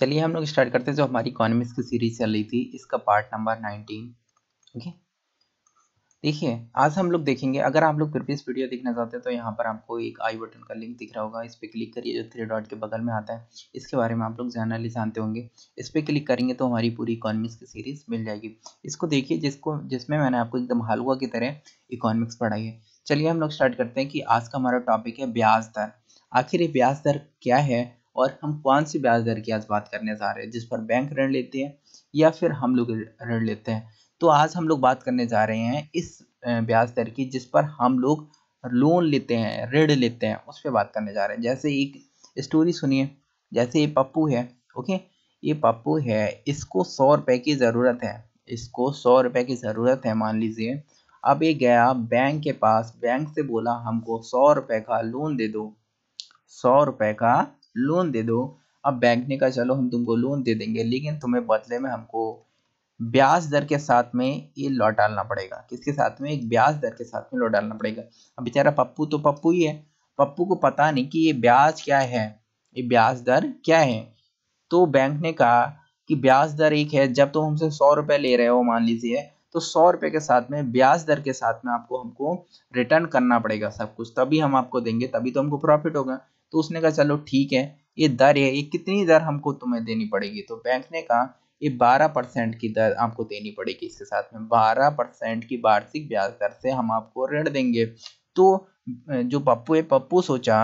चलिए हम लोग स्टार्ट करते हैं जो हमारी इकोनॉमिक्स की सीरीज चल रही थी इसका पार्ट नंबर नाइनटीन ओके देखिए आज हम लोग देखेंगे अगर आप लोग प्रीवियस वीडियो देखना चाहते हैं तो यहाँ पर आपको एक आई बटन का लिंक दिख रहा होगा इस पर क्लिक करिए जो थ्री डॉट के बगल में आता है इसके बारे में आप लोग जनरली जानते होंगे इस पर क्लिक करेंगे तो हमारी पूरी इकोनॉमिक्स की सीरीज मिल जाएगी इसको देखिए जिसको जिसमें मैंने आपको एकदम हलवा की तरह इकोनॉमिक्स पढ़ाई है चलिए हम लोग स्टार्ट करते हैं कि आज का हमारा टॉपिक है ब्याज दर आखिर ये ब्याज दर क्या है और हम कौन सी ब्याज दर की आज बात करने जा रहे हैं जिस पर बैंक ऋण लेते हैं या फिर हम लोग ऋण लेते हैं तो आज हम लोग बात करने जा रहे हैं इस ब्याज दर की जिस पर हम लोग लोन लेते हैं ऋण लेते हैं उस पर बात करने जा रहे हैं जैसे एक स्टोरी सुनिए जैसे ये पप्पू है ओके ये पप्पू है इसको सौ रुपए की ज़रूरत है इसको सौ रुपये की ज़रूरत है मान लीजिए अब ये गया बैंक के पास बैंक से बोला हमको सौ रुपए का लोन दे दो सौ रुपए का लोन दे दो अब बैंक ने कहा चलो हम तुमको लोन दे देंगे लेकिन तुम्हें बदले में हमको ब्याज दर के साथ में ये लौट डालना पड़ेगा किसके साथ में एक ब्याज दर के साथ में लौट डालना पड़ेगा अब बेचारा पप्पू तो पप्पू ही है पप्पू को पता नहीं कि ये ब्याज क्या है ये ब्याज दर क्या है तो बैंक ने कहा कि ब्याज दर एक है जब तुम तो हमसे सौ रुपए ले रहे हो मान लीजिए तो सौ रुपए के साथ में ब्याज दर के साथ में आपको हमको रिटर्न करना पड़ेगा सब कुछ तभी हम आपको देंगे तभी तो हमको प्रॉफिट होगा तो उसने कहा चलो ठीक है ये दर है ये कितनी दर हमको तुम्हें देनी पड़ेगी तो बैंक ने कहा ये 12 परसेंट की दर आपको देनी पड़ेगी इसके साथ में 12 परसेंट की वार्षिक ब्याज दर से हम आपको ऋण देंगे तो जो पप्पू है पप्पू सोचा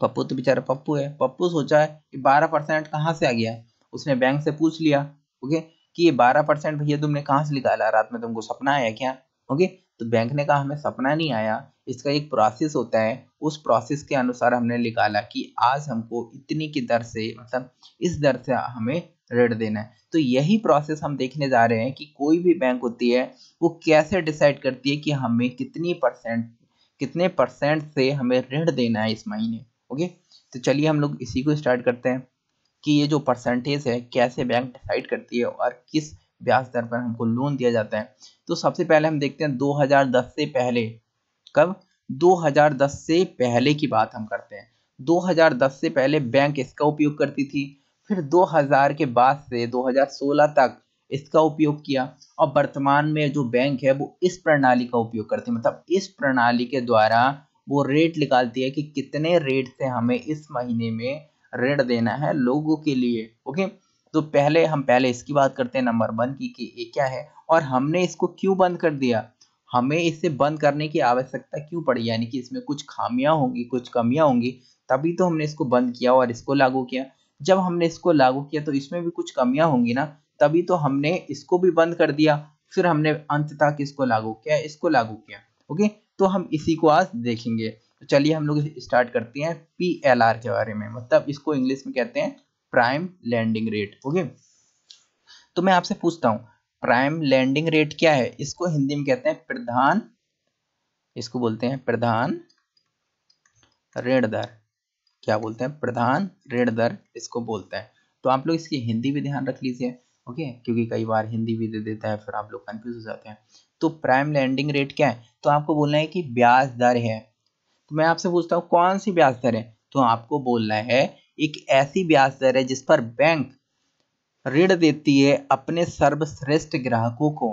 पप्पू तो बेचारा पप्पू है पप्पू सोचा कि बारह परसेंट कहाँ से आ गया उसने बैंक से पूछ लिया ओके कि ये बारह परसेंट भैया तुमने कहाँ से निकाला रात में तुमको सपना आया क्या ओके तो बैंक ने कहा हमें सपना नहीं आया इसका एक प्रोसेस होता है उस प्रोसेस के अनुसार हमने निकाला कि आज हमको इतनी की दर से मतलब इस दर से हमें ऋण देना है तो यही प्रोसेस हम देखने जा रहे हैं कि कोई भी बैंक होती है वो कैसे डिसाइड करती है कि हमें कितनी परसेंट कितने परसेंट से हमें ऋण देना है इस महीने ओके तो चलिए हम लोग इसी को स्टार्ट करते हैं कि ये जो परसेंटेज है कैसे बैंक डिसाइड करती है और किस ब्याज दर पर हमको लोन दिया जाता है तो सबसे पहले हम देखते हैं 2010 से पहले कब 2010 से पहले की बात हम करते हैं 2010 से पहले बैंक इसका उपयोग करती थी फिर 2000 के बाद से 2016 तक इसका उपयोग किया और वर्तमान में जो बैंक है वो इस प्रणाली का उपयोग करती है मतलब इस प्रणाली के द्वारा वो रेट निकालती है कि कितने रेट से हमें इस महीने में ऋण देना है लोगों के लिए ओके तो पहले हम पहले इसकी बात करते हैं नंबर वन की कि ये क्या है और हमने इसको क्यों बंद कर दिया हमें इसे बंद करने की आवश्यकता क्यों पड़ी यानी कि इसमें कुछ खामियां होंगी कुछ कमियां होंगी तभी तो हमने इसको बंद किया और इसको लागू किया जब हमने इसको लागू किया तो इसमें भी कुछ कमियां होंगी ना तभी तो हमने इसको भी बंद कर दिया फिर हमने अंत तक इसको लागू किया इसको लागू किया ओके तो हम इसी को आज देखेंगे तो चलिए हम लोग स्टार्ट करते हैं पी एल आर के बारे में मतलब इसको इंग्लिश में कहते हैं प्राइम लैंडिंग रेट ओके तो मैं आपसे पूछता हूँ प्राइम लैंडिंग रेट क्या है इसको हिंदी में कहते हैं प्रधान इसको बोलते हैं प्रधान ऋण दर क्या बोलते हैं प्रधान ऋण दर इसको बोलते हैं तो आप लोग इसकी हिंदी भी ध्यान रख लीजिए ओके क्योंकि कई बार हिंदी भी दे देता है फिर आप लोग कंफ्यूज हो जाते हैं तो प्राइम लैंडिंग रेट क्या है तो आपको बोलना है कि ब्याज दर है तो मैं आपसे पूछता हूँ कौन सी ब्याज दर है तो आपको बोलना है एक ऐसी ब्याज दर है जिस पर बैंक ऋण देती है अपने सर्वश्रेष्ठ ग्राहकों को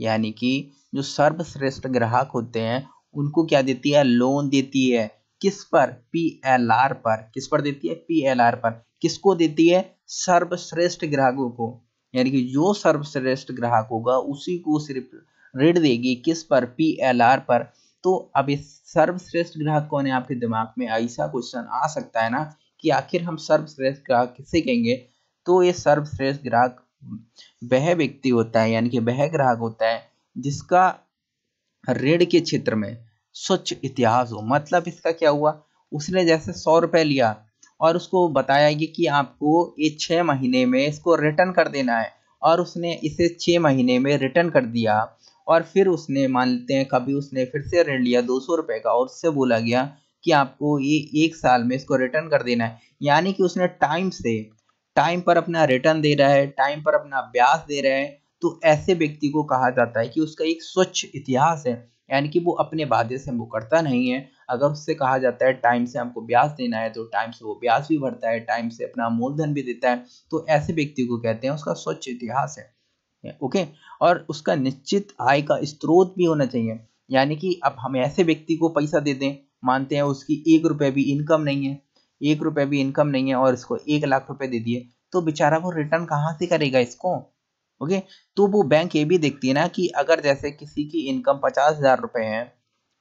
यानी कि जो सर्वश्रेष्ठ ग्राहक होते हैं उनको क्या देती है लोन देती है किस पर पी एल आर पर किस पर देती है पी एल आर पर किसको देती है सर्वश्रेष्ठ ग्राहकों को यानी कि जो सर्वश्रेष्ठ ग्राहक होगा उसी को सिर्फ ऋण देगी किस पर पी एल आर पर तो अब इस सर्वश्रेष्ठ ग्राहक कौन है आपके दिमाग में ऐसा क्वेश्चन आ सकता है ना कि आखिर हम सर्वश्रेष्ठ ग्राहक किसे कहेंगे तो ये सर्वश्रेष्ठ ग्राहक वह व्यक्ति होता है यानी कि वह ग्राहक होता है जिसका ऋण के क्षेत्र में स्वच्छ इतिहास हो मतलब इसका क्या हुआ उसने जैसे सौ रुपए लिया और उसको बताया गया कि आपको ये छह महीने में इसको रिटर्न कर देना है और उसने इसे छह महीने में रिटर्न कर दिया और फिर उसने मान लेते हैं कभी उसने फिर से ऋण लिया दो सौ रुपये का और उससे बोला गया कि आपको ये एक साल में इसको रिटर्न कर देना है यानी कि उसने टाइम से टाइम पर अपना रिटर्न दे रहा है टाइम पर अपना अभ्यास दे रहा है तो ऐसे व्यक्ति को कहा जाता है कि उसका एक स्वच्छ इतिहास है यानी कि वो अपने वादे से मुकरता नहीं है अगर उससे कहा जाता है टाइम से हमको ब्याज देना है तो टाइम से वो ब्याज भी भरता है टाइम से अपना मूलधन भी देता है तो ऐसे व्यक्ति को कहते हैं उसका स्वच्छ इतिहास है ओके और उसका निश्चित आय का स्त्रोत भी होना चाहिए यानी कि अब हम ऐसे व्यक्ति को पैसा दे दें मानते हैं उसकी एक रुपये भी इनकम नहीं है एक रुपए भी इनकम नहीं है और इसको एक लाख रुपए दे दिए तो बेचारा वो रिटर्न कहाँ से करेगा इसको ओके तो वो बैंक ये भी देखती है ना कि अगर जैसे किसी की इनकम पचास हजार रुपए है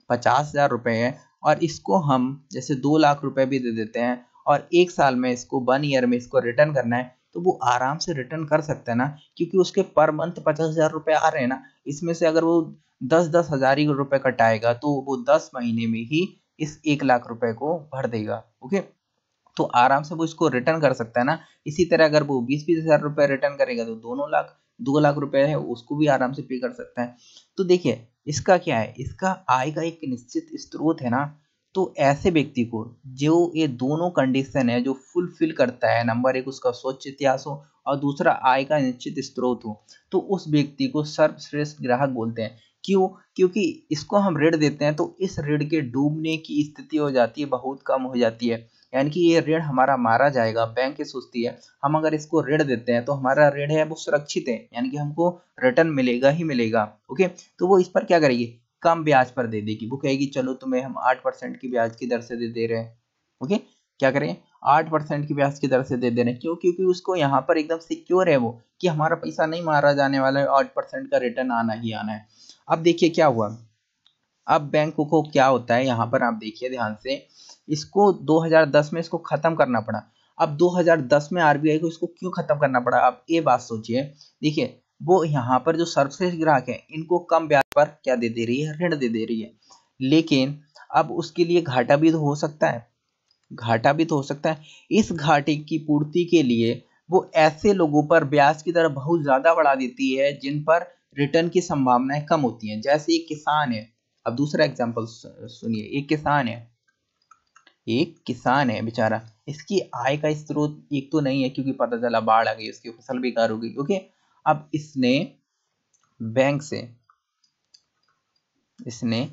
पचास हजार रुपये है और इसको हम जैसे दो लाख रुपए भी दे देते हैं और एक साल में इसको वन ईयर में इसको रिटर्न करना है तो वो आराम से रिटर्न कर सकते हैं ना क्योंकि उसके पर मंथ पचास हजार रुपए आ रहे हैं ना इसमें से अगर वो दस दस हजार ही रुपए कटाएगा तो वो दस महीने में ही इस एक लाख रुपए को भर देगा ओके तो आराम से वो इसको रिटर्न कर सकता है ना इसी तरह अगर वो बीस बीस हजार रुपया रिटर्न करेगा तो दोनों लाख दो लाख रुपए है उसको भी आराम से पे कर सकता है तो देखिए इसका क्या है इसका आय का एक निश्चित स्रोत है ना तो ऐसे व्यक्ति को जो ये दोनों कंडीशन है जो फुलफिल करता है नंबर एक उसका स्वच्छ इतिहास हो और दूसरा आय का निश्चित स्रोत हो तो उस व्यक्ति को सर्वश्रेष्ठ ग्राहक बोलते हैं क्यों क्योंकि इसको हम ऋण देते हैं तो इस ऋण के डूबने की स्थिति हो जाती है बहुत कम हो जाती है यानी कि ये ऋण हमारा मारा जाएगा बैंक की सुस्ती है हम अगर इसको ऋण देते हैं तो हमारा ऋण है वो सुरक्षित है यानी कि हमको रिटर्न मिलेगा ही मिलेगा ओके तो वो इस पर क्या करेगी कम ब्याज पर दे देगी वो कहेगी चलो तुम्हें हम आठ परसेंट की ब्याज की दर से दे दे रहे हैं ओके क्या करें आठ परसेंट की ब्याज की दर से दे दे रहे हैं क्यों क्योंकि उसको यहाँ पर एकदम सिक्योर है वो कि हमारा पैसा नहीं मारा जाने वाला है आठ परसेंट का रिटर्न आना ही आना है अब देखिए क्या हुआ अब बैंक को क्या होता है यहाँ पर आप देखिए ध्यान से इसको 2010 में इसको ख़त्म करना पड़ा अब 2010 में आरबीआई को इसको क्यों ख़त्म करना पड़ा आप ये बात सोचिए देखिए वो यहाँ पर जो सर्वश्रेष्ठ ग्राहक है इनको कम ब्याज पर क्या दे दे रही है ऋण दे दे रही है लेकिन अब उसके लिए घाटा भी तो हो सकता है घाटा भी तो हो सकता है इस घाटे की पूर्ति के लिए वो ऐसे लोगों पर ब्याज की दर बहुत ज़्यादा बढ़ा देती है जिन पर रिटर्न की संभावनाएं कम होती हैं जैसे एक किसान है अब दूसरा एग्जाम्पल सुनिए एक किसान है एक किसान है बेचारा इसकी आय का स्रोत एक तो नहीं है क्योंकि पता चला बाढ़ आ गई उसकी फसल बेकार हो गई ओके अब इसने बैंक से इसने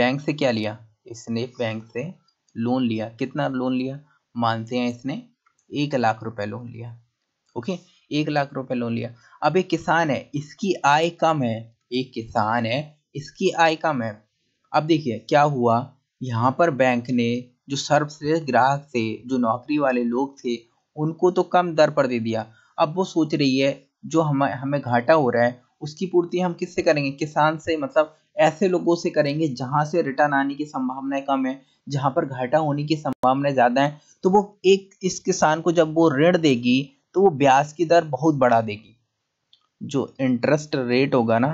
बैंक से क्या लिया इसने बैंक से लोन लिया कितना लोन लिया मानते हैं इसने एक लाख रुपए लोन लिया ओके एक लाख रुपए लोन लिया अब एक किसान है इसकी आय कम है एक किसान है इसकी आय कम है अब देखिए क्या हुआ यहाँ पर बैंक ने जो सर्वश्रेष्ठ ग्राहक थे जो नौकरी वाले लोग थे उनको तो कम दर पर दे दिया अब वो सोच रही है जो हम हमें घाटा हो रहा है उसकी पूर्ति हम किससे करेंगे किसान से मतलब ऐसे लोगों से करेंगे जहाँ से रिटर्न आने की संभावनाएं कम है जहाँ पर घाटा होने की संभावनाएं ज़्यादा है तो वो एक इस किसान को जब वो ऋण देगी तो वो ब्याज की दर बहुत बढ़ा देगी जो इंटरेस्ट रेट होगा ना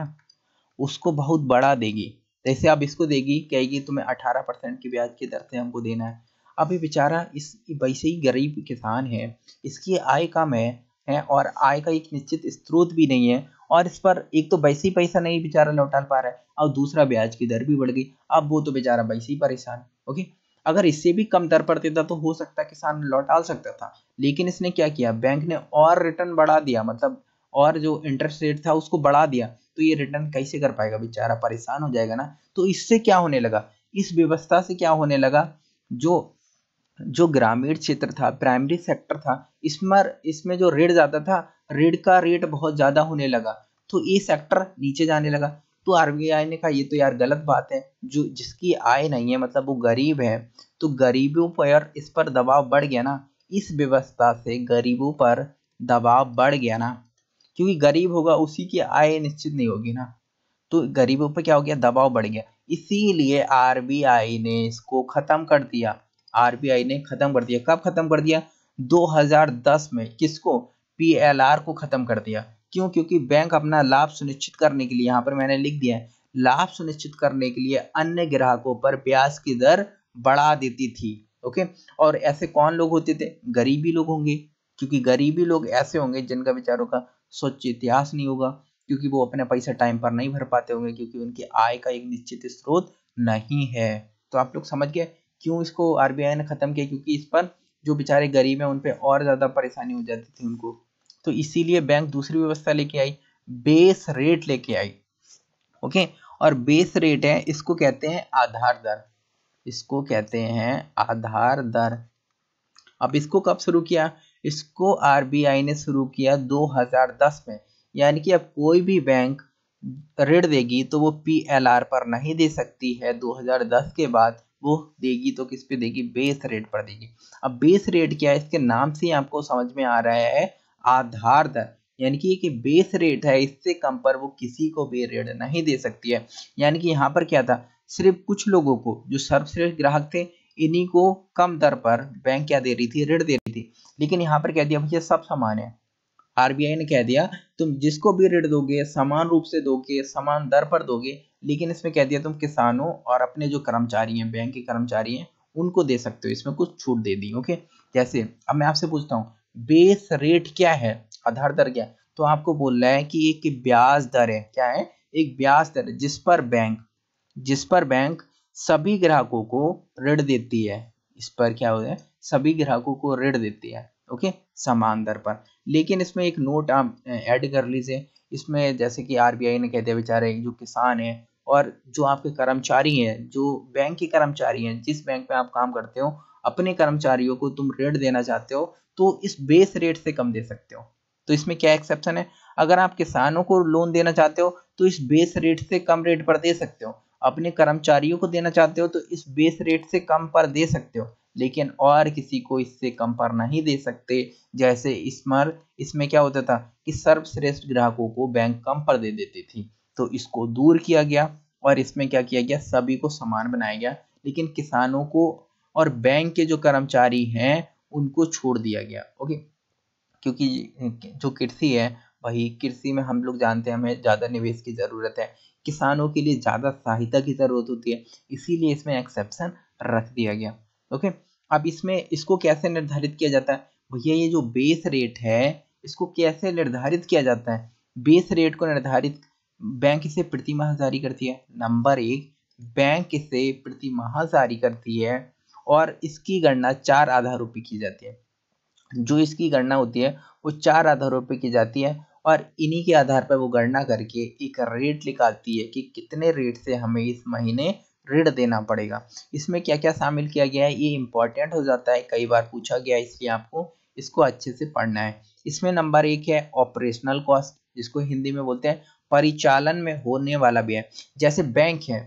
उसको बहुत बढ़ा देगी जैसे आप इसको देगी कहेगी तुम्हें अठारह परसेंट की ब्याज की दर से हमको देना है अभी बेचारा इस वैसे ही गरीब किसान है इसकी आय कम है है और आय का एक निश्चित स्रोत भी नहीं है और इस पर एक तो वैसे ही पैसा नहीं बेचारा लौटा पा रहा है और दूसरा ब्याज की दर भी बढ़ गई अब वो तो बेचारा वैसे ही परेशान ओके अगर इससे भी कम दर पर देता तो हो सकता किसान लौटा सकता था लेकिन इसने क्या किया बैंक ने और रिटर्न बढ़ा दिया मतलब और जो इंटरेस्ट रेट था उसको बढ़ा दिया तो ये रिटर्न कैसे कर पाएगा बेचारा परेशान हो जाएगा ना तो इससे क्या होने लगा इस व्यवस्था से क्या होने लगा जो जो ग्रामीण क्षेत्र था प्राइमरी सेक्टर था इसमें इसमें जो रेट ज्यादा था रेट का रेट बहुत ज़्यादा होने लगा तो ये सेक्टर नीचे जाने लगा तो आरबीआई ने कहा ये तो यार गलत बात है जो जिसकी आय नहीं है मतलब वो गरीब है तो गरीबों पर इस पर दबाव बढ़ गया ना इस व्यवस्था से गरीबों पर दबाव बढ़ गया ना क्योंकि गरीब होगा उसी की आय निश्चित नहीं होगी ना तो गरीबों पर क्या हो गया दबाव बढ़ गया इसीलिए आरबीआई ने इसको खत्म कर दिया आरबीआई ने खत्म कर दिया कब खत्म कर दिया 2010 में किसको पीएलआर को खत्म कर दिया क्यों क्योंकि बैंक अपना लाभ सुनिश्चित करने के लिए यहाँ पर मैंने लिख दिया है लाभ सुनिश्चित करने के लिए अन्य ग्राहकों पर ब्याज की दर बढ़ा देती थी ओके और ऐसे कौन लोग होते थे गरीबी लोग होंगे क्योंकि गरीबी लोग ऐसे होंगे जिनका बेचारों का स्वच्छ इतिहास नहीं होगा क्योंकि वो अपने पैसा टाइम पर नहीं भर पाते होंगे क्योंकि उनकी आय का एक निश्चित स्रोत नहीं है तो आप लोग समझ गए क्यों इसको आर ने ख़त्म किया क्योंकि इस पर जो बेचारे गरीब हैं उन पर और ज़्यादा परेशानी हो जाती थी उनको तो इसीलिए बैंक दूसरी व्यवस्था लेके आई बेस रेट लेके आई ओके और बेस रेट है इसको कहते हैं आधार दर इसको कहते हैं आधार दर अब इसको कब शुरू किया इसको आरबीआई ने शुरू किया 2010 में यानी कि अब कोई भी बैंक ऋण देगी तो वो पी एल आर पर नहीं दे सकती है 2010 के बाद वो देगी तो किस पे देगी बेस रेट पर देगी अब बेस रेट क्या है इसके नाम से आपको समझ में आ रहा है आधार दर यानी कि एक बेस रेट है इससे कम पर वो किसी को भी ऋण नहीं दे सकती है यानी कि यहाँ पर क्या था सिर्फ कुछ लोगों को जो सर्वश्रेष्ठ ग्राहक थे इन्हीं को कम दर पर बैंक क्या दे रही थी ऋण दे रही थी लेकिन यहाँ पर कह दिया भैया सब समान है आरबीआई ने कह दिया तुम जिसको भी ऋण दोगे समान रूप से दोगे समान दर पर दोगे लेकिन इसमें कह दिया तुम किसानों और अपने जो कर्मचारी हैं बैंक के कर्मचारी हैं उनको दे सकते हो इसमें कुछ छूट दे दी ओके जैसे अब मैं आपसे पूछता हूँ बेस रेट क्या है आधार दर क्या है तो आपको बोल रहा है कि एक ब्याज दर है क्या है एक ब्याज दर जिस पर बैंक जिस पर बैंक सभी ग्राहकों को ऋण देती है इस पर क्या हो गया सभी ग्राहकों को ऋण देती है ओके समान दर पर लेकिन इसमें एक नोट आप ऐड कर लीजिए इसमें जैसे कि आरबीआई ने कहते बेचारे जो किसान है और जो आपके कर्मचारी हैं जो बैंक के कर्मचारी हैं जिस बैंक में आप काम करते हो अपने कर्मचारियों को तुम ऋण देना चाहते हो तो इस बेस रेट से कम दे सकते हो तो इसमें क्या एक्सेप्शन है अगर आप किसानों को लोन देना चाहते हो तो इस बेस रेट से कम रेट पर दे सकते हो अपने कर्मचारियों को देना चाहते हो तो इस बेस रेट से कम पर दे सकते हो लेकिन और किसी को इससे कम पर नहीं दे सकते जैसे इसमर इसमें क्या होता था कि सर्वश्रेष्ठ ग्राहकों को बैंक कम पर दे देती थी तो इसको दूर किया गया और इसमें क्या किया गया सभी को समान बनाया गया लेकिन किसानों को और बैंक के जो कर्मचारी हैं उनको छोड़ दिया गया ओके क्योंकि जो कृषि है वही कृषि में हम लोग जानते हैं हमें ज़्यादा निवेश की ज़रूरत है किसानों के लिए ज़्यादा सहायता की ज़रूरत होती है इसीलिए इसमें एक्सेप्शन रख दिया गया ओके अब इसमें इसको कैसे निर्धारित किया जाता है भैया ये जो बेस रेट है इसको कैसे निर्धारित किया जाता है बेस रेट को निर्धारित बैंक इसे प्रतिमाह जारी करती है नंबर एक बैंक इसे प्रतिमाह जारी करती है और इसकी गणना चार आधारों पर की जाती है जो इसकी गणना होती है वो चार आधारों पर की जाती है और इन्हीं के आधार पर वो गणना करके एक रेट निकालती है कि कितने रेट से हमें इस महीने ऋण देना पड़ेगा इसमें क्या क्या शामिल किया गया है ये इंपॉर्टेंट हो जाता है कई बार पूछा गया इसलिए आपको इसको अच्छे से पढ़ना है इसमें नंबर एक है ऑपरेशनल कॉस्ट जिसको हिंदी में बोलते हैं परिचालन में होने वाला भी है जैसे बैंक है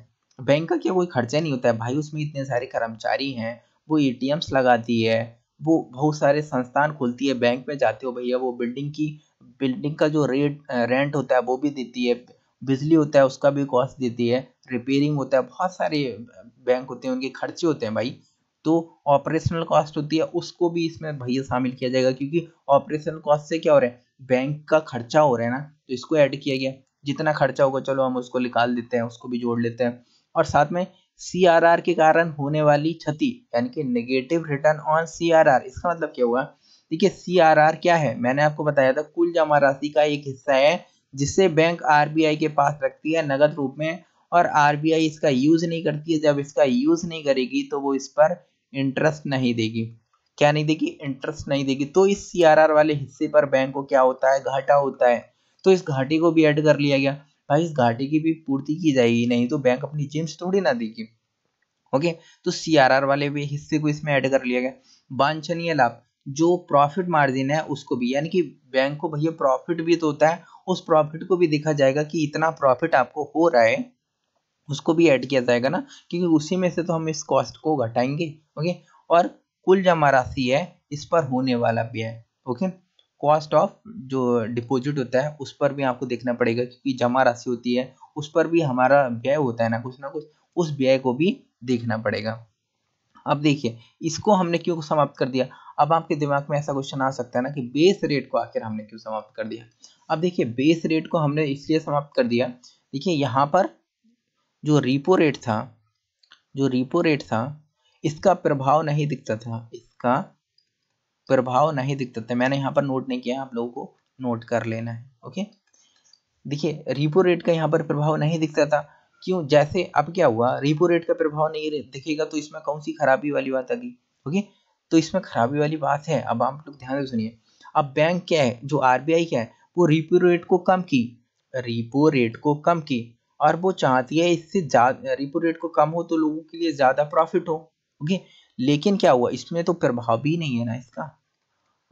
बैंक का क्या कोई खर्चा नहीं होता है भाई उसमें इतने सारे कर्मचारी हैं वो ए लगाती है वो बहुत सारे संस्थान खुलती है बैंक में जाते हो भैया वो बिल्डिंग की बिल्डिंग का जो रेट रेंट होता है वो भी देती है बिजली होता है उसका भी कॉस्ट देती है रिपेयरिंग होता है बहुत सारे बैंक होते हैं उनके खर्चे होते हैं भाई तो ऑपरेशनल कॉस्ट होती है उसको भी इसमें भैया शामिल किया जाएगा क्योंकि ऑपरेशनल कॉस्ट से क्या हो रहा है बैंक का खर्चा हो रहा है ना तो इसको ऐड किया गया जितना खर्चा होगा चलो हम उसको निकाल देते हैं उसको भी जोड़ लेते हैं और साथ में सीआरआर के कारण होने वाली क्षति यानी कि नेगेटिव रिटर्न ऑन सीआरआर इसका मतलब क्या हुआ देखिए आर क्या है मैंने आपको बताया था कुल जमा राशि का एक हिस्सा है जिसे बैंक आई के पास रखती है नगद रूप में और आई इसका यूज नहीं करती है जब इसका यूज नहीं करेगी तो वो इस पर इंटरेस्ट नहीं देगी क्या नहीं देगी इंटरेस्ट नहीं देगी तो इस आर वाले हिस्से पर बैंक को क्या होता है घाटा होता है तो इस घाटे को भी ऐड कर लिया गया भाई इस घाटे की भी पूर्ति की जाएगी नहीं तो बैंक अपनी जेम्स थोड़ी ना देगी ओके तो सी वाले भी हिस्से को इसमें ऐड कर लिया गया वांछनीय लाभ जो प्रॉफिट मार्जिन है उसको भी यानी कि बैंक को भैया प्रॉफिट भी तो होता है उस प्रॉफिट को भी देखा जाएगा कि इतना प्रॉफिट आपको हो रहा है उसको भी ऐड किया जाएगा ना क्योंकि उसी में से तो हम इस कॉस्ट को घटाएंगे ओके और कुल जमा राशि है इस पर होने वाला भी है ओके कॉस्ट ऑफ जो डिपॉजिट होता है उस पर भी आपको देखना पड़ेगा क्योंकि जमा राशि होती है उस पर भी हमारा व्यय होता है ना कुछ ना कुछ उस व्यय को भी देखना पड़ेगा अब देखिए इसको हमने क्यों समाप्त कर दिया अब आपके दिमाग में ऐसा क्वेश्चन आ सकता है ना कि बेस रेट को आखिर हमने क्यों समाप्त कर दिया अब देखिए बेस रेट को हमने इसलिए समाप्त कर दिया देखिए यहाँ पर जो रिपो रेट था जो रिपो रेट था इसका प्रभाव नहीं दिखता था इसका प्रभाव नहीं दिखते मैंने यहाँ पर नोट नहीं किया आप लोगों को नोट कर लेना है ओके देखिए रिपो रेट का यहाँ पर प्रभाव नहीं दिखता था क्यों जैसे अब क्या हुआ रिपो रेट का प्रभाव नहीं दिखेगा तो इसमें कौन सी खराबी वाली बात आ गई ओके तो इसमें खराबी वाली बात है अब आप लोग ध्यान से सुनिए अब बैंक क्या है जो आरबीआई क्या है वो रिपो रेट को कम की रिपो रेट को कम की और वो चाहती है इससे ज्यादा रिपो रेट को कम हो तो लोगों के लिए ज़्यादा प्रॉफिट हो ओके लेकिन क्या हुआ इसमें तो प्रभाव भी नहीं है ना इसका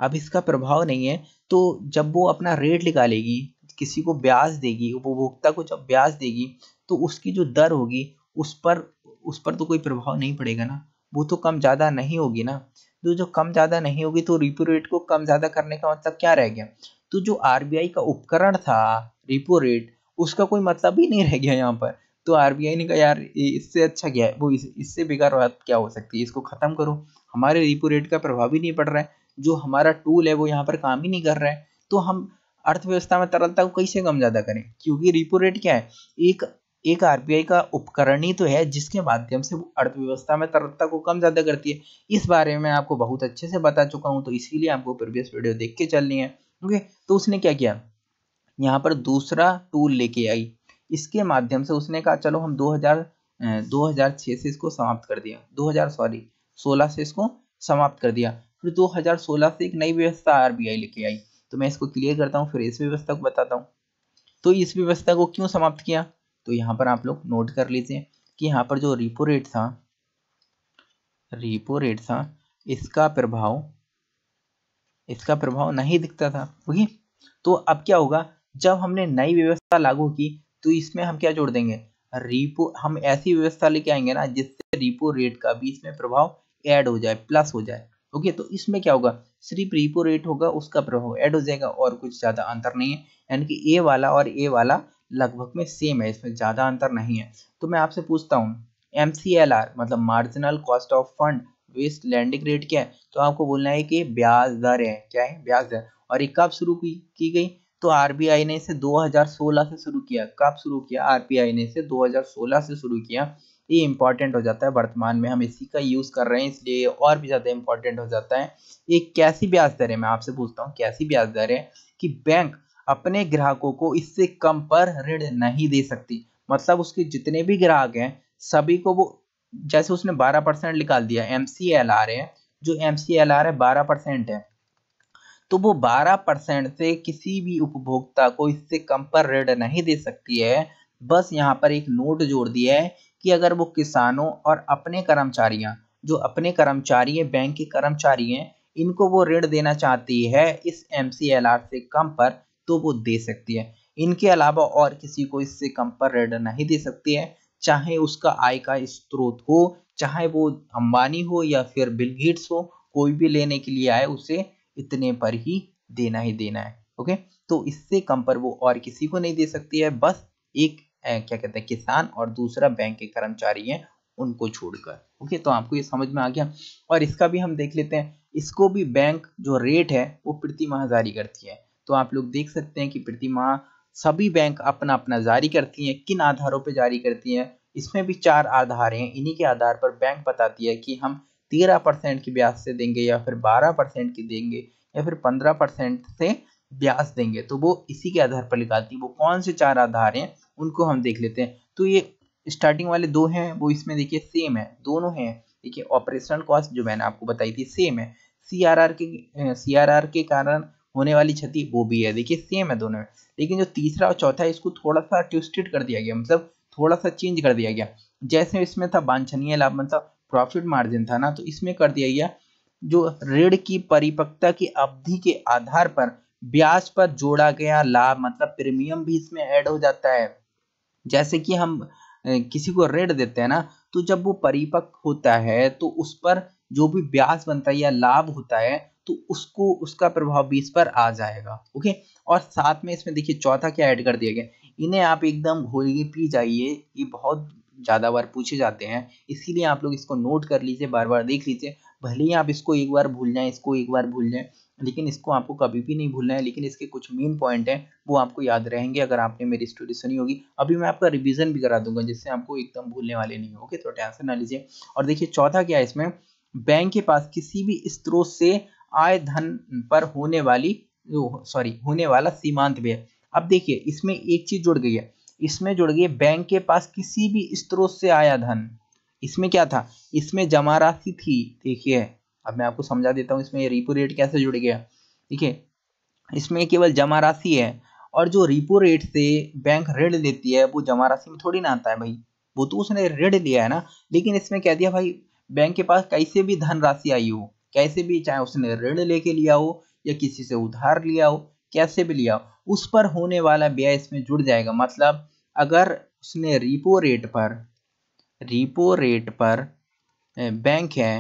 अब इसका प्रभाव नहीं है तो जब वो अपना रेट निकालेगी किसी को ब्याज देगी उपभोक्ता को जब ब्याज देगी तो उसकी जो दर होगी उस पर उस पर तो कोई प्रभाव नहीं पड़ेगा ना वो तो कम ज़्यादा नहीं होगी ना तो जो कम ज़्यादा नहीं होगी तो रिपो रेट को कम ज़्यादा करने का मतलब क्या रह गया तो जो आर का उपकरण था रिपो रेट उसका कोई मतलब ही नहीं रह गया यहाँ पर तो आर ने कहा यार इससे अच्छा क्या है वो इससे बेकार बात क्या हो सकती है इसको ख़त्म करो हमारे रिपो रेट का प्रभाव ही नहीं पड़ रहा है जो हमारा टूल है वो यहाँ पर काम ही नहीं कर रहा है तो हम अर्थव्यवस्था में तरलता को कैसे कम ज़्यादा करें क्योंकि रिपो रेट क्या है एक एक आरबीआई का उपकरण ही तो है जिसके माध्यम से वो अर्थव्यवस्था में तरलता को कम ज़्यादा करती है इस बारे में आपको बहुत अच्छे से बता चुका हूँ तो इसीलिए आपको प्रीवियस वीडियो देख के चलनी है ओके तो उसने क्या किया यहाँ पर दूसरा टूल लेके आई इसके माध्यम से उसने कहा चलो हम 2000 2006 से इसको समाप्त कर दिया 2000 सॉरी 16 से इसको समाप्त कर दिया फिर 2016 से एक नई व्यवस्था आरबीआई लेके आई तो मैं इसको क्लियर करता हूँ फिर इस व्यवस्था को बताता हूँ तो इस व्यवस्था को क्यों समाप्त किया तो यहाँ पर आप लोग नोट कर लीजिए कि यहाँ पर जो रिपो रेट था रिपो रेट था इसका प्रभाव इसका प्रभाव नहीं दिखता था ओके तो अब क्या होगा जब हमने नई व्यवस्था लागू की तो इसमें हम क्या जोड़ देंगे रिपो हम ऐसी व्यवस्था लेके आएंगे ना जिससे रिपो रेट का भी इसमें प्रभाव ऐड हो जाए प्लस हो जाए ओके तो इसमें क्या होगा सिर्फ रिपो रेट होगा उसका प्रभाव ऐड हो जाएगा और कुछ ज़्यादा अंतर नहीं है यानी कि ए वाला और ए वाला लगभग में सेम है इसमें ज़्यादा अंतर नहीं है तो मैं आपसे पूछता हूँ एम मतलब marginal cost of fund based lending rate क्या है तो आपको बोलना है कि ब्याज दर है क्या है ब्याज दर और ये कब शुरू की, की गई तो आरबीआई ने इसे 2016 से शुरू किया कब शुरू किया आरबीआई ने इसे 2016 से शुरू किया ये इंपॉर्टेंट हो जाता है वर्तमान में हम इसी का यूज़ कर रहे हैं इसलिए और भी ज़्यादा इंपॉर्टेंट हो जाता है ये कैसी ब्याज दर है मैं आपसे पूछता हूँ कैसी ब्याज दर है कि बैंक अपने ग्राहकों को इससे कम पर ऋण नहीं दे सकती मतलब उसके जितने भी ग्राहक हैं सभी को वो जैसे उसने बारह परसेंट निकाल दिया एम सी एल आर है जो एम सी एल आर है बारह परसेंट है तो वो बारह परसेंट से किसी भी उपभोक्ता को इससे कम पर ऋण नहीं दे सकती है बस यहाँ पर एक नोट जोड़ दिया है कि अगर वो किसानों और अपने कर्मचारियाँ जो अपने कर्मचारी हैं बैंक के कर्मचारी हैं इनको वो ऋण देना चाहती है इस एम से कम पर तो वो दे सकती है इनके अलावा और किसी को इससे कम पर ऋण नहीं दे सकती है चाहे उसका आय का स्रोत हो चाहे वो अंबानी हो या फिर बिल गेट्स हो कोई भी लेने के लिए आए उसे इतने पर ही देना ही देना है ओके तो इससे कम पर वो और किसी को नहीं दे सकती है बस एक क्या कहते हैं किसान और दूसरा बैंक के कर्मचारी हैं उनको छोड़कर ओके तो आपको ये समझ में आ गया और इसका भी हम देख लेते हैं इसको भी बैंक जो रेट है वो प्रति माह जारी करती है तो आप लोग देख सकते हैं कि प्रति माह सभी बैंक अपना अपना जारी करती हैं किन आधारों पर जारी करती हैं इसमें भी चार आधार हैं इन्हीं के आधार पर बैंक बताती है कि हम तेरह परसेंट की ब्याज से देंगे या फिर बारह परसेंट की देंगे या फिर पंद्रह परसेंट से ब्याज देंगे तो वो इसी के आधार पर निकालती है वो कौन से चार आधार हैं उनको हम देख लेते हैं तो ये स्टार्टिंग वाले दो हैं वो इसमें देखिए सेम है दोनों हैं देखिए ऑपरेशनल कॉस्ट जो मैंने आपको बताई थी सेम है सी आर आर के सी आर आर के कारण होने वाली क्षति वो भी है देखिए सेम है दोनों में लेकिन जो तीसरा और चौथा है इसको थोड़ा सा ट्विस्टेड कर दिया गया मतलब थोड़ा सा चेंज कर दिया गया जैसे इसमें था वांछनीय लाभ मतलब प्रॉफिट मार्जिन था ना तो इसमें कर दिया गया जो ऋण की परिपक्वता की अवधि के आधार पर ब्याज पर जोड़ा गया लाभ मतलब प्रीमियम भी इसमें ऐड हो जाता है जैसे कि हम किसी को रेड देते हैं ना तो जब वो परिपक्व होता है तो उस पर जो भी ब्याज बनता है या लाभ होता है तो उसको उसका प्रभाव भी इस पर आ जाएगा ओके और साथ में इसमें देखिए चौथा क्या ऐड कर दिया गया इन्हें आप एकदम घोल के पी जाइए ये बहुत ज़्यादा बार पूछे जाते हैं इसीलिए आप लोग इसको नोट कर लीजिए बार बार देख लीजिए भले ही आप इसको एक बार भूल जाए इसको एक बार भूल जाए लेकिन इसको आपको कभी भी नहीं भूलना है लेकिन इसके कुछ मेन पॉइंट हैं वो आपको याद रहेंगे अगर आपने मेरी स्टोरी सुनी होगी अभी मैं आपका रिवीजन भी करा दूंगा जिससे आपको एकदम भूलने वाले नहीं होंगे तो टेंशन ना लीजिए और देखिए चौथा क्या है इसमें बैंक के पास किसी भी स्त्रोत से आय धन पर होने वाली सॉरी होने वाला सीमांत भी है अब देखिए इसमें एक चीज जुड़ गई है इसमें जुड़ गई बैंक के पास किसी भी स्त्रोत से आया धन इसमें क्या था इसमें जमा राशि थी देखिए अब मैं आपको समझा देता हूँ इसमें रिपो रेट कैसे जुड़ गया ठीक है इसमें केवल जमा राशि है और जो रिपो रेट से बैंक ऋण लेती है वो जमा राशि में थोड़ी ना आता है भाई वो तो उसने ऋण लिया है ना लेकिन इसमें कह दिया भाई बैंक के पास कैसे भी धन राशि आई हो कैसे भी चाहे उसने ऋण लेके लिया हो या किसी से उधार लिया हो कैसे भी लिया हो उस पर होने वाला ब्याज इसमें जुड़ जाएगा मतलब अगर उसने रिपो रेट पर रिपो रेट पर बैंक है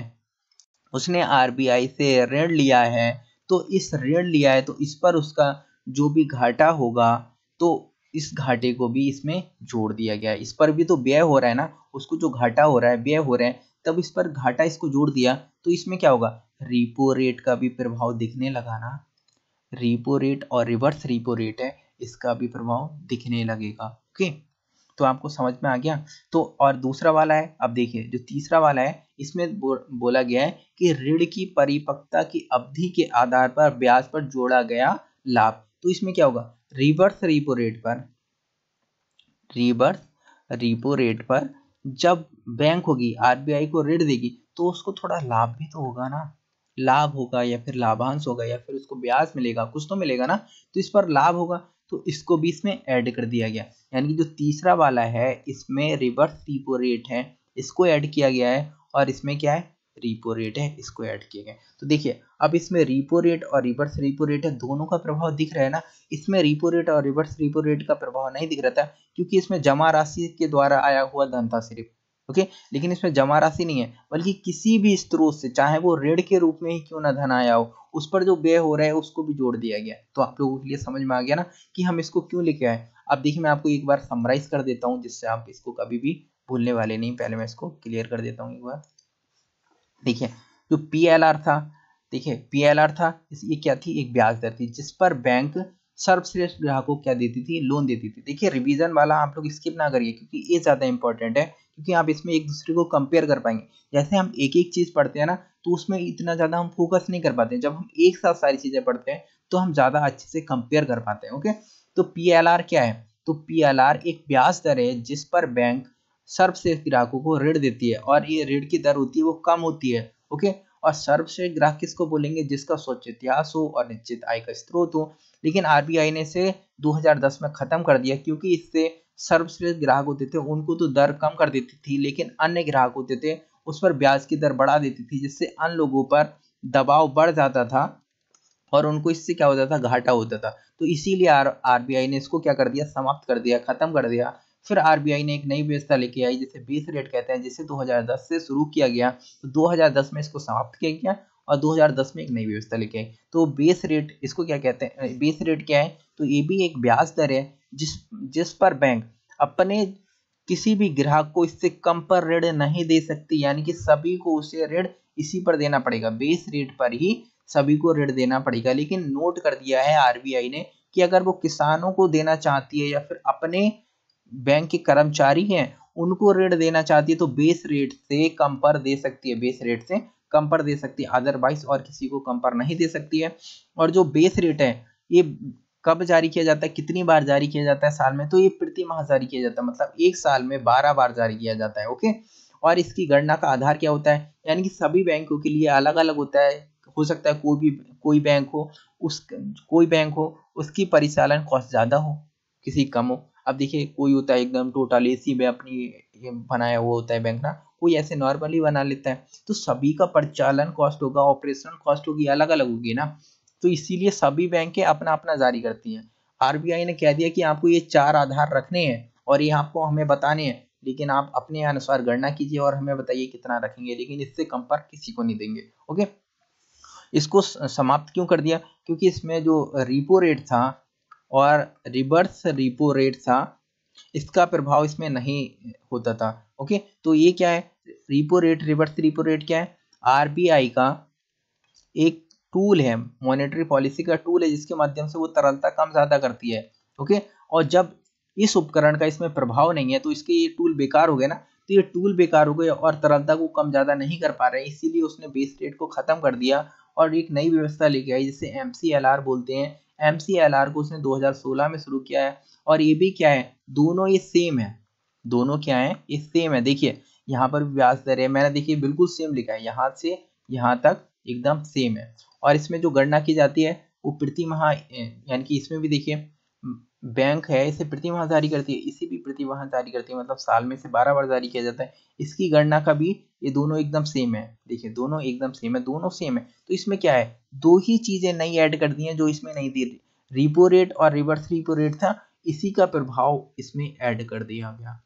उसने आरबीआई से ऋण लिया है तो इस ऋण लिया है तो इस पर उसका जो भी घाटा होगा तो इस घाटे को भी इसमें जोड़ दिया गया है इस पर भी तो व्यय हो रहा है ना उसको जो घाटा हो रहा है व्यय हो रहा है तब इस पर घाटा इसको जोड़ दिया तो इसमें क्या होगा रिपो रेट का भी प्रभाव दिखने लगा ना रिपो रेट और रिवर्स रिपो रेट है इसका भी प्रभाव दिखने लगेगा ओके तो आपको समझ में आ गया तो और दूसरा वाला है अब देखिए जो तीसरा वाला है इसमें बो, बोला गया है कि ऋण की परिपक्वता की अवधि के आधार पर ब्याज पर जोड़ा गया लाभ तो इसमें क्या होगा रिवर्स रिपो रेट पर रिवर्स रिपो रेट पर जब बैंक होगी आरबीआई को ऋण देगी तो उसको थोड़ा लाभ भी तो होगा ना लाभ होगा या फिर लाभांश होगा या फिर उसको ब्याज मिलेगा कुछ तो मिलेगा ना तो इस पर लाभ होगा तो इसको भी इसमें ऐड कर दिया गया यानी कि जो तीसरा वाला है इसमें रिवर्स रिपो रेट है इसको ऐड किया गया है और इसमें क्या है रिपो रेट है इसको ऐड किया गया तो देखिए अब इसमें रिपो रेट और रिवर्स रिपो रेट है दोनों का प्रभाव दिख रहा है ना इसमें रिपो रेट और रिवर्स रिपो रेट का प्रभाव नहीं दिख रहा था क्योंकि इसमें जमा राशि के द्वारा आया हुआ धन था सिर्फ ओके लेकिन इसमें जमा राशि नहीं है बल्कि किसी भी स्त्रोत से चाहे वो ऋण के रूप में ही क्यों ना धन आया हो उस पर जो व्यय हो रहा है उसको भी जोड़ दिया गया तो आप लोगों के लिए समझ में आ गया ना कि हम इसको क्यों लेके आए अब देखिए मैं आपको एक बार समराइज कर देता हूँ जिससे आप इसको कभी भी भूलने वाले नहीं पहले मैं इसको क्लियर कर देता हूँ एक बार देखिए जो पी था देखिए पी था ये क्या थी एक ब्याज दर थी जिस पर बैंक सर्वश्रेष्ठ ग्राहकों क्या देती थी लोन देती थी देखिए रिवीजन वाला आप लोग स्किप ना करिए क्योंकि ये ज़्यादा इंपॉर्टेंट है क्योंकि आप इसमें एक दूसरे को कंपेयर कर पाएंगे जैसे हम एक एक चीज़ पढ़ते हैं ना तो उसमें इतना ज़्यादा हम फोकस नहीं कर पाते जब हम एक साथ सारी चीज़ें पढ़ते हैं तो हम ज़्यादा अच्छे से कंपेयर कर पाते हैं ओके तो पी क्या है तो पी एक ब्याज दर है जिस पर बैंक सर्वश्रेष्ठ ग्राहकों को ऋण देती है और ये ऋण की दर होती है वो कम होती है ओके और सर्वश्रेष्ठ ग्राहक किसको बोलेंगे जिसका स्वच्छ इतिहास हो और निश्चित आय का स्रोत हो लेकिन आरबीआई ने इसे 2010 में ख़त्म कर दिया क्योंकि इससे सर्वश्रेष्ठ ग्राहक होते थे उनको तो दर कम कर देती थी लेकिन अन्य ग्राहक होते थे उस पर ब्याज की दर बढ़ा देती थी जिससे अन्य लोगों पर दबाव बढ़ जाता था और उनको इससे क्या होता था घाटा होता था तो इसीलिए आर आर ने इसको क्या कर दिया समाप्त कर दिया ख़त्म कर दिया फिर आर ने एक नई व्यवस्था लेके आई जिसे बेस रेट कहते हैं जिसे 2010 से शुरू किया गया तो 2010 में इसको समाप्त किया गया और 2010 में एक नई व्यवस्था लेके आई तो बेस रेट इसको क्या कहते हैं बेस रेट क्या है तो ये भी एक ब्याज दर है जिस जिस पर बैंक अपने किसी भी ग्राहक को इससे कम पर ऋण नहीं दे सकती यानी कि सभी को उसे ऋण इसी पर देना पड़ेगा बेस रेट पर ही सभी को ऋण देना पड़ेगा लेकिन नोट कर दिया है आरबीआई ने कि अगर वो किसानों को देना चाहती है या फिर अपने बैंक के कर्मचारी हैं उनको ऋण देना चाहती है तो बेस रेट से कम पर दे सकती है बेस रेट से कम पर दे सकती है अदरवाइज और किसी को कम पर नहीं दे सकती है और जो बेस रेट है ये कब जारी किया जाता है कितनी बार जारी किया जाता है साल में तो ये प्रति माह जारी किया जाता है मतलब एक साल में बारह बार जारी किया जाता है ओके और इसकी गणना का आधार क्या होता है यानी कि सभी बैंकों के लिए अलग अलग होता है हो सकता है कोई भी कोई बैंक हो उस कोई बैंक हो उसकी परिचालन कॉस्ट ज़्यादा हो किसी कम हो अब देखिए कोई होता है एकदम टोटल ए में अपनी बनाया हुआ होता है बैंक ना कोई ऐसे नॉर्मली बना लेता है तो सभी का परिचालन कॉस्ट होगा ऑपरेशनल कॉस्ट होगी अलग अलग होगी ना तो इसीलिए सभी बैंकें अपना अपना जारी करती हैं आरबीआई ने कह दिया कि आपको ये चार आधार रखने हैं और ये आपको हमें बताने हैं लेकिन आप अपने अनुसार गणना कीजिए और हमें बताइए कितना रखेंगे लेकिन इससे कम पर किसी को नहीं देंगे ओके इसको समाप्त क्यों कर दिया क्योंकि इसमें जो रिपो रेट था और रिवर्स रिपो रेट था इसका प्रभाव इसमें नहीं होता था ओके तो ये क्या है repo rate reverse repo rate क्या है आरबीआई का एक टूल है मॉनेटरी पॉलिसी का टूल है जिसके माध्यम से वो तरलता कम ज़्यादा करती है ओके और जब इस उपकरण का इसमें प्रभाव नहीं है तो इसके ये टूल बेकार हो गए ना तो ये टूल बेकार हो गए और तरलता को कम ज़्यादा नहीं कर पा रहे इसीलिए उसने बेस रेट को ख़त्म कर दिया और एक नई व्यवस्था लेके आई जिसे एम बोलते हैं एम सी एल आर को उसने 2016 में शुरू किया है और ये भी क्या है दोनों ये सेम है दोनों क्या है ये सेम है देखिए यहाँ पर ब्याज दर है मैंने देखिए बिल्कुल सेम लिखा है यहाँ से यहाँ तक एकदम सेम है और इसमें जो गणना की जाती है वो प्रति माह यानी कि इसमें भी देखिए बैंक है इसे प्रतिमाह जारी करती है इसे भी प्रतिमाह जारी करती है मतलब साल में से बारह बार जारी किया जाता है इसकी गणना का भी ये दोनों एकदम सेम है देखिए दोनों एकदम सेम है दोनों सेम है तो इसमें क्या है दो ही चीजें नई ऐड कर दी हैं जो इसमें नहीं दी रिपो रेट और रिवर्स रिपो रेट था इसी का प्रभाव इसमें ऐड कर दिया गया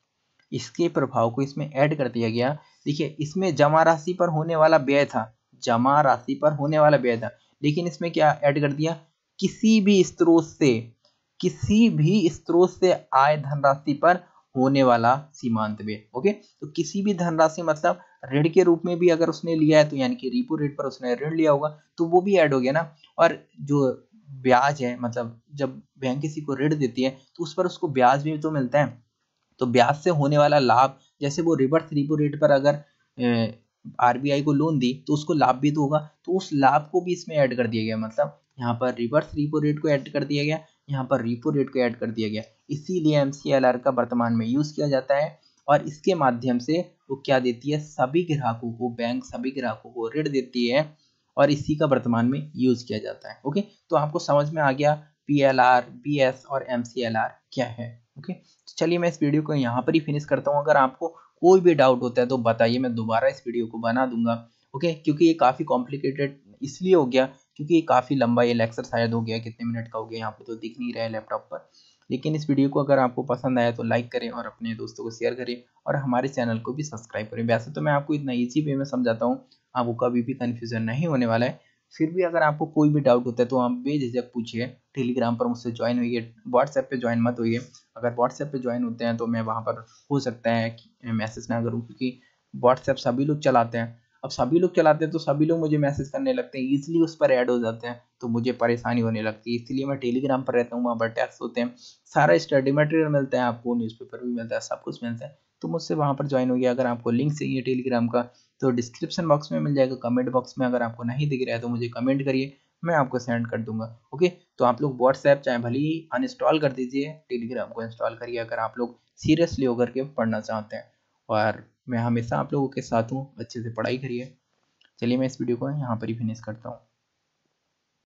इसके प्रभाव को इसमें ऐड कर दिया गया देखिए इसमें जमा राशि पर होने वाला व्यय था जमा राशि पर होने वाला व्यय था लेकिन इसमें क्या ऐड कर दिया किसी भी स्त्रोत से किसी भी स्त्रोत से आय धनराशि पर होने वाला सीमांत व्यय ओके तो किसी भी धनराशि मतलब ऋण के रूप में भी अगर उसने लिया है तो यानी कि रिपो रेट पर उसने ऋण लिया होगा तो वो भी ऐड हो गया ना और जो ब्याज है मतलब जब बैंक किसी को ऋण देती है तो उस पर उसको ब्याज भी तो मिलता है तो ब्याज से होने वाला लाभ जैसे वो रिवर्स रिपो रेट पर अगर आरबीआई को लोन दी तो उसको लाभ भी तो होगा तो उस लाभ को भी इसमें ऐड कर दिया गया मतलब यहाँ पर रिवर्स रिपो रेट को ऐड कर दिया गया यहाँ पर रिपो रेट को ऐड कर दिया गया इसीलिए एम का वर्तमान में यूज़ किया जाता है और इसके माध्यम से वो क्या देती है सभी ग्राहकों को बैंक सभी ग्राहकों को ऋण देती है और इसी का वर्तमान में यूज़ किया जाता है ओके तो आपको समझ में आ गया P L R B S और एम सी एल आर क्या है ओके तो चलिए मैं इस वीडियो को यहाँ पर ही फिनिश करता हूँ अगर आपको कोई भी डाउट होता है तो बताइए मैं दोबारा इस वीडियो को बना दूंगा ओके क्योंकि ये काफ़ी कॉम्प्लिकेटेड इसलिए हो गया क्योंकि ये काफ़ी लंबा ये लेक्चर शायद हो गया कितने मिनट का हो गया यहाँ पे तो दिख नहीं रहा है लैपटॉप पर लेकिन इस वीडियो को अगर आपको पसंद आया तो लाइक करें और अपने दोस्तों को शेयर करें और हमारे चैनल को भी सब्सक्राइब करें वैसे तो मैं आपको इतना ईजी वे में समझाता हूँ आपको कभी भी कन्फ्यूजन नहीं होने वाला है फिर भी अगर आपको कोई भी डाउट होता है तो आप बेझिझक पूछिए टेलीग्राम पर मुझसे ज्वाइन होइए व्हाट्सएप पे ज्वाइन मत होइए अगर व्हाट्सएप पे ज्वाइन होते हैं तो मैं वहाँ पर हो सकता है कि मैसेज ना करूँ क्योंकि व्हाट्सएप सभी लोग चलाते हैं अब सभी लोग चलाते हैं तो सभी लोग मुझे मैसेज करने लगते हैं ईजिली उस पर ऐड हो जाते हैं तो मुझे परेशानी होने लगती है इसलिए मैं टेलीग्राम पर रहता हूँ वहाँ पर टैक्स होते हैं सारा स्टडी मटेरियल मिलता है आपको न्यूज़पेपर भी मिलता है सब कुछ मिलता है तो मुझसे वहाँ पर ज्वाइन हो गया अगर आपको लिंक चाहिए टेलीग्राम का तो डिस्क्रिप्शन बॉक्स में मिल जाएगा कमेंट बॉक्स में अगर आपको नहीं दिख रहा है तो मुझे कमेंट करिए मैं आपको सेंड कर दूंगा ओके तो आप लोग व्हाट्सएप चाहे भले ही अनइंस्टॉल कर दीजिए टेलीग्राम को इंस्टॉल करिए अगर आप लोग सीरियसली होकर के पढ़ना चाहते हैं और मैं हमेशा आप लोगों के साथ हूँ अच्छे से पढ़ाई करिए चलिए मैं इस वीडियो को यहाँ पर ही फिनिश करता हूँ